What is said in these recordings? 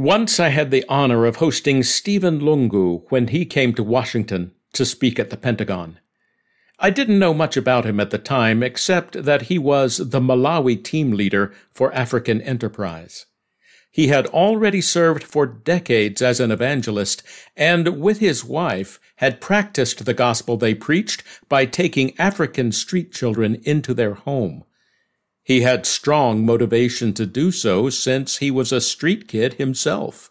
Once I had the honor of hosting Stephen Lungu when he came to Washington to speak at the Pentagon. I didn't know much about him at the time except that he was the Malawi team leader for African Enterprise. He had already served for decades as an evangelist and, with his wife, had practiced the gospel they preached by taking African street children into their home he had strong motivation to do so since he was a street kid himself.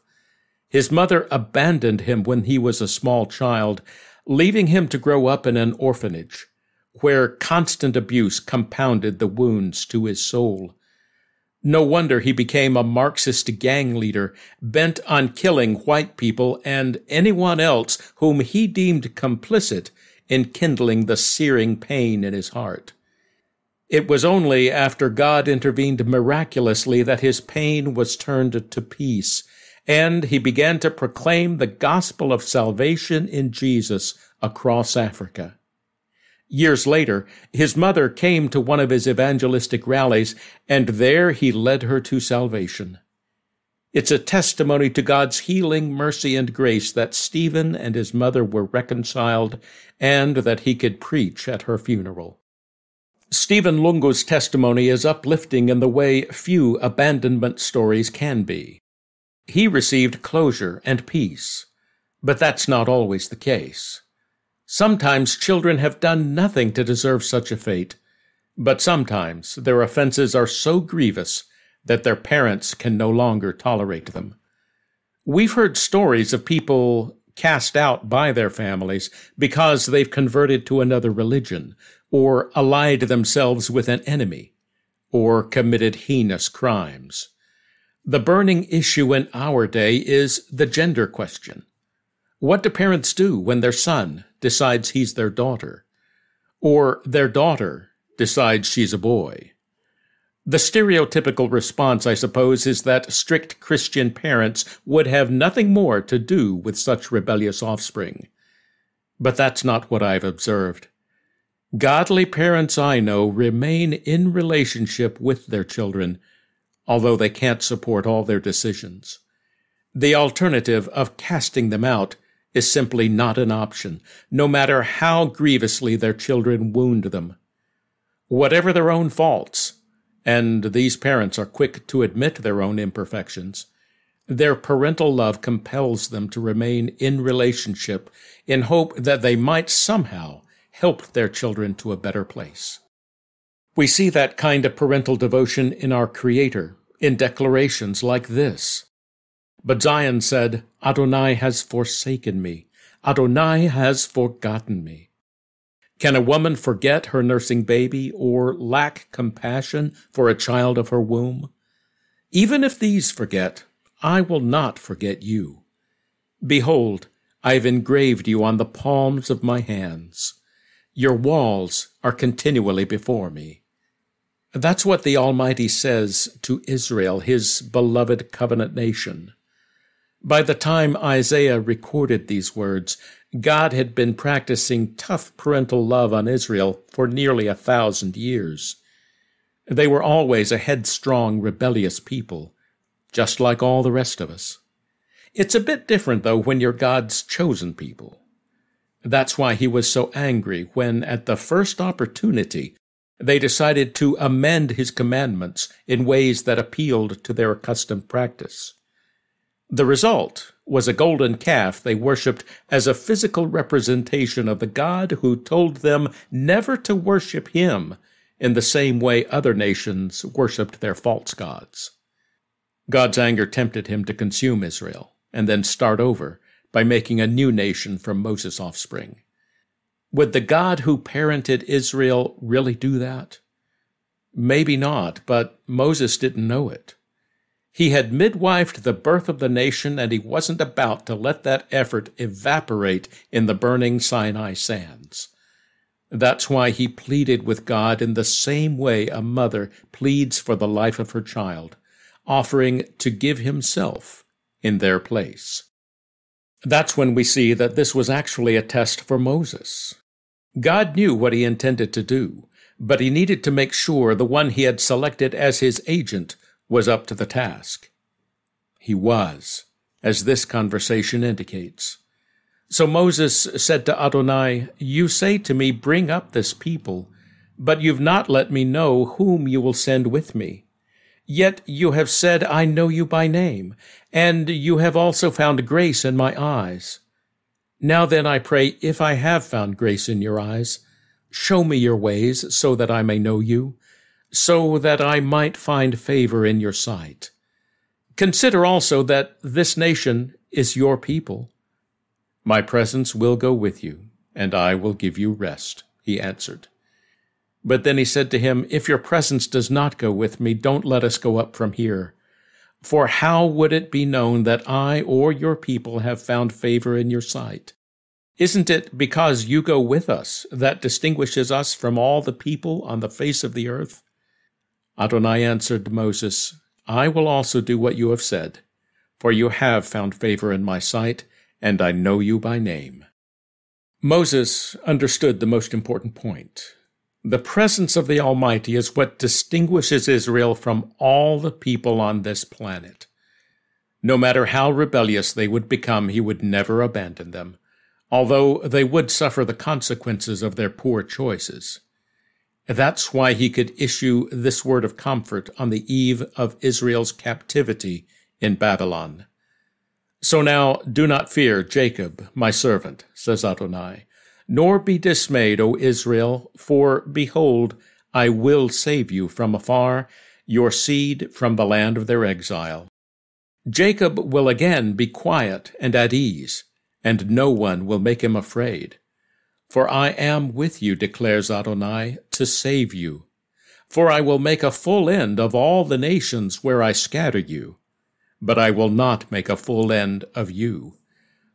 His mother abandoned him when he was a small child, leaving him to grow up in an orphanage, where constant abuse compounded the wounds to his soul. No wonder he became a Marxist gang leader, bent on killing white people and anyone else whom he deemed complicit in kindling the searing pain in his heart. It was only after God intervened miraculously that his pain was turned to peace, and he began to proclaim the gospel of salvation in Jesus across Africa. Years later, his mother came to one of his evangelistic rallies, and there he led her to salvation. It's a testimony to God's healing mercy and grace that Stephen and his mother were reconciled and that he could preach at her funeral. Stephen Lungo's testimony is uplifting in the way few abandonment stories can be. He received closure and peace, but that's not always the case. Sometimes children have done nothing to deserve such a fate, but sometimes their offenses are so grievous that their parents can no longer tolerate them. We've heard stories of people cast out by their families because they've converted to another religion or allied themselves with an enemy or committed heinous crimes. The burning issue in our day is the gender question. What do parents do when their son decides he's their daughter? Or their daughter decides she's a boy? The stereotypical response, I suppose, is that strict Christian parents would have nothing more to do with such rebellious offspring. But that's not what I've observed. Godly parents I know remain in relationship with their children, although they can't support all their decisions. The alternative of casting them out is simply not an option, no matter how grievously their children wound them. Whatever their own faults, and these parents are quick to admit their own imperfections. Their parental love compels them to remain in relationship in hope that they might somehow help their children to a better place. We see that kind of parental devotion in our Creator, in declarations like this. But Zion said, Adonai has forsaken me. Adonai has forgotten me. Can a woman forget her nursing baby or lack compassion for a child of her womb? Even if these forget, I will not forget you. Behold, I have engraved you on the palms of my hands. Your walls are continually before me. That's what the Almighty says to Israel, his beloved covenant nation. By the time Isaiah recorded these words, God had been practicing tough parental love on Israel for nearly a thousand years. They were always a headstrong, rebellious people, just like all the rest of us. It's a bit different, though, when you're God's chosen people. That's why he was so angry when, at the first opportunity, they decided to amend his commandments in ways that appealed to their accustomed practice. The result was a golden calf they worshipped as a physical representation of the God who told them never to worship him in the same way other nations worshipped their false gods. God's anger tempted him to consume Israel and then start over by making a new nation from Moses' offspring. Would the God who parented Israel really do that? Maybe not, but Moses didn't know it. He had midwifed the birth of the nation, and he wasn't about to let that effort evaporate in the burning Sinai sands. That's why he pleaded with God in the same way a mother pleads for the life of her child, offering to give himself in their place. That's when we see that this was actually a test for Moses. God knew what he intended to do, but he needed to make sure the one he had selected as his agent was up to the task. He was, as this conversation indicates. So Moses said to Adonai, You say to me, Bring up this people, but you've not let me know whom you will send with me. Yet you have said, I know you by name, and you have also found grace in my eyes. Now then, I pray, if I have found grace in your eyes, show me your ways so that I may know you so that I might find favor in your sight. Consider also that this nation is your people. My presence will go with you, and I will give you rest, he answered. But then he said to him, If your presence does not go with me, don't let us go up from here. For how would it be known that I or your people have found favor in your sight? Isn't it because you go with us that distinguishes us from all the people on the face of the earth? Adonai answered Moses, I will also do what you have said, for you have found favor in my sight, and I know you by name. Moses understood the most important point. The presence of the Almighty is what distinguishes Israel from all the people on this planet. No matter how rebellious they would become, he would never abandon them, although they would suffer the consequences of their poor choices. That's why he could issue this word of comfort on the eve of Israel's captivity in Babylon. So now do not fear Jacob, my servant, says Adonai, nor be dismayed, O Israel, for behold, I will save you from afar, your seed from the land of their exile. Jacob will again be quiet and at ease, and no one will make him afraid. For I am with you, declares Adonai, to save you. For I will make a full end of all the nations where I scatter you, but I will not make a full end of you.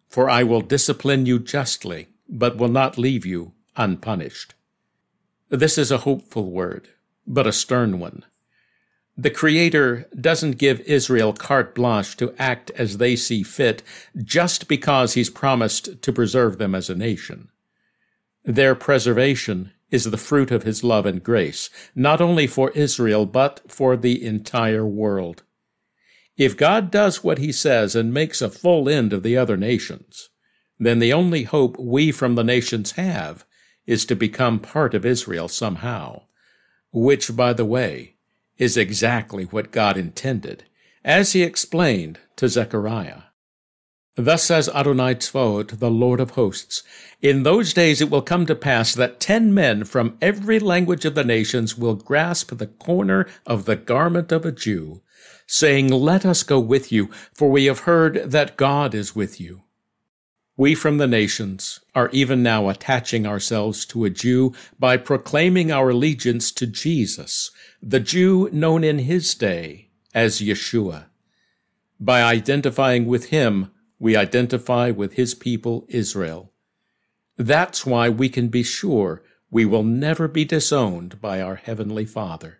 For I will discipline you justly, but will not leave you unpunished. This is a hopeful word, but a stern one. The Creator doesn't give Israel carte blanche to act as they see fit just because He's promised to preserve them as a nation. Their preservation is the fruit of his love and grace, not only for Israel, but for the entire world. If God does what he says and makes a full end of the other nations, then the only hope we from the nations have is to become part of Israel somehow, which, by the way, is exactly what God intended, as he explained to Zechariah. Thus says Adonai Tzvaot, the Lord of hosts, In those days it will come to pass that ten men from every language of the nations will grasp the corner of the garment of a Jew, saying, Let us go with you, for we have heard that God is with you. We from the nations are even now attaching ourselves to a Jew by proclaiming our allegiance to Jesus, the Jew known in his day as Yeshua. By identifying with him, we identify with his people Israel. That's why we can be sure we will never be disowned by our Heavenly Father.